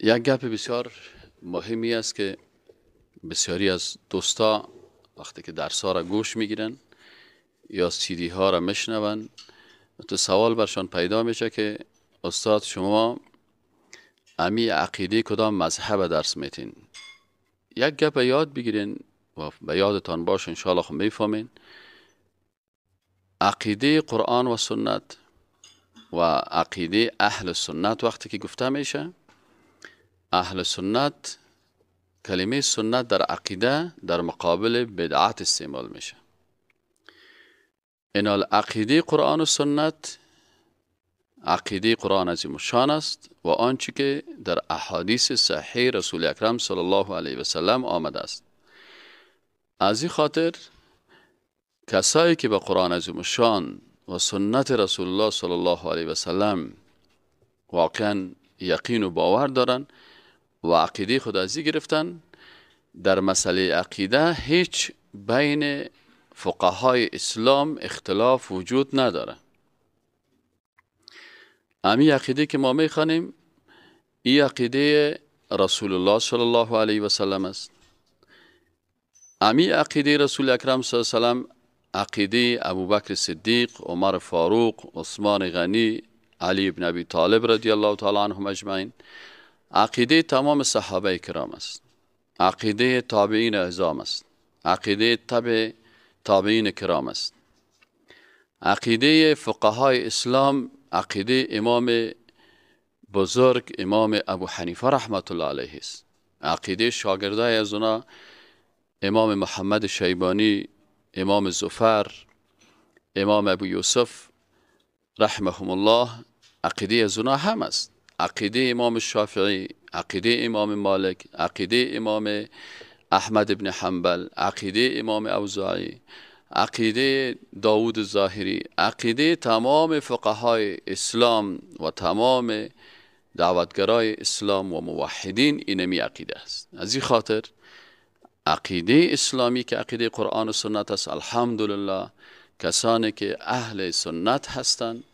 یک گپ بسیار مهمی است که بسیاری از دوستا وقتی که درس ها را گوش میگیرن یا سیدی ها را میشنون تو سوال برشان پیدا میشه که استاد شما امی عقیده کدام مذهب درس میتین یک گپ یاد بگیرین و به یادتان باش، انشاءالله خب میفهمین عقیده قرآن و سنت و عقیده اهل سنت وقتی که گفته میشه اهل سنت کلمه سنت در عقیده در مقابل بدعت استعمال میشه انال عقیده قرآن و سنت عقیده قرآن عظیم شان است و آنچه که در احادیث صحیح رسول اکرم صلی الله علیه و آمده است از این خاطر کسایی که به قرآن عظیم شان و سنت رسول الله صلی الله علیه وسلم واقعا یقین و باور دارند و عقیده ازی گرفتن در مسئله عقیده هیچ بین فقهای اسلام اختلاف وجود نداره امی عقیده که ما میخوانیم ای عقیده رسول الله صلی الله علیه و سلم است امی عقیده رسول اکرم صلی الله علیه و سلم عقیده ابوبکر صدیق عمر فاروق عثمان غنی علی ابن ابی طالب رضی الله تعالی عنهم اجمعین عقیده تمام صحابه کرام است عقیده تابعین اعظام است عقیده طب تابعین کرام است عقیده فقهای اسلام عقیده امام بزرگ امام ابو حنیفه رحمت الله علیه است عقیده شاگردای از اونا امام محمد شیبانی امام زفر امام ابو یوسف رحمهم الله عقیده از اونا هم است عقیده امام شافعی عقیده امام مالک عقیده امام احمد ابن حنبل عقیده امام اوزاعی عقیده داوود ظاهری عقیده تمام فقهای اسلام و تمام دعوتگرای اسلام و موحدین اینمی عقیده است از این خاطر عقیده اسلامی که عقیده قرآن و سنت است الحمدلله کسانی که اهل سنت هستند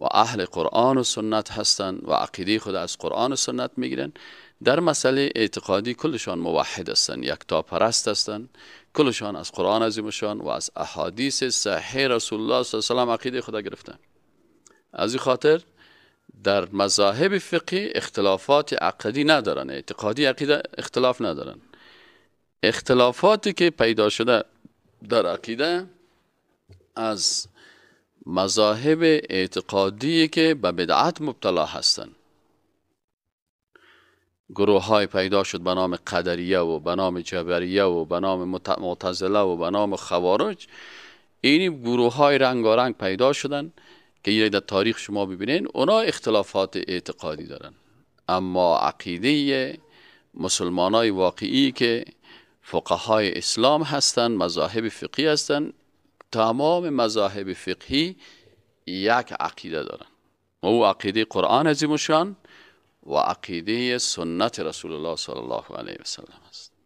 و اهل قرآن و سنت هستند و عقیده خود از قرآن و سنت میگیرند در مسئله اعتقادی کلشان موحد هستند یک تا پرست هستند کلشان از قرآن عظیمشان و از احادیث صحیح رسول الله صلی الله علیه و عقیده خود گرفتن از این خاطر در مذاهب فقهی اختلافات عقدی ندارن اعتقادی عقیده اختلاف ندارن اختلافاتی که پیدا شده در عقیده از مذاهب اعتقادی که به بدعت مبتلا هستند گروه های پیدا شد به نام قدریه و به نام جبریه و به نام معتزله و به نام خوارج اینی گروه های رنگ پیدا شدن که یه در تاریخ شما ببینین اونا اختلافات اعتقادی دارن اما عقیده مسلمان های واقعی که فقهای اسلام هستن مذاهب فقیه هستن تمام مذاهب فقهی یک عقیده دارن او عقیده قرآن عظیمشان و عقیده سنت رسول الله صلی الله علیه وسلم است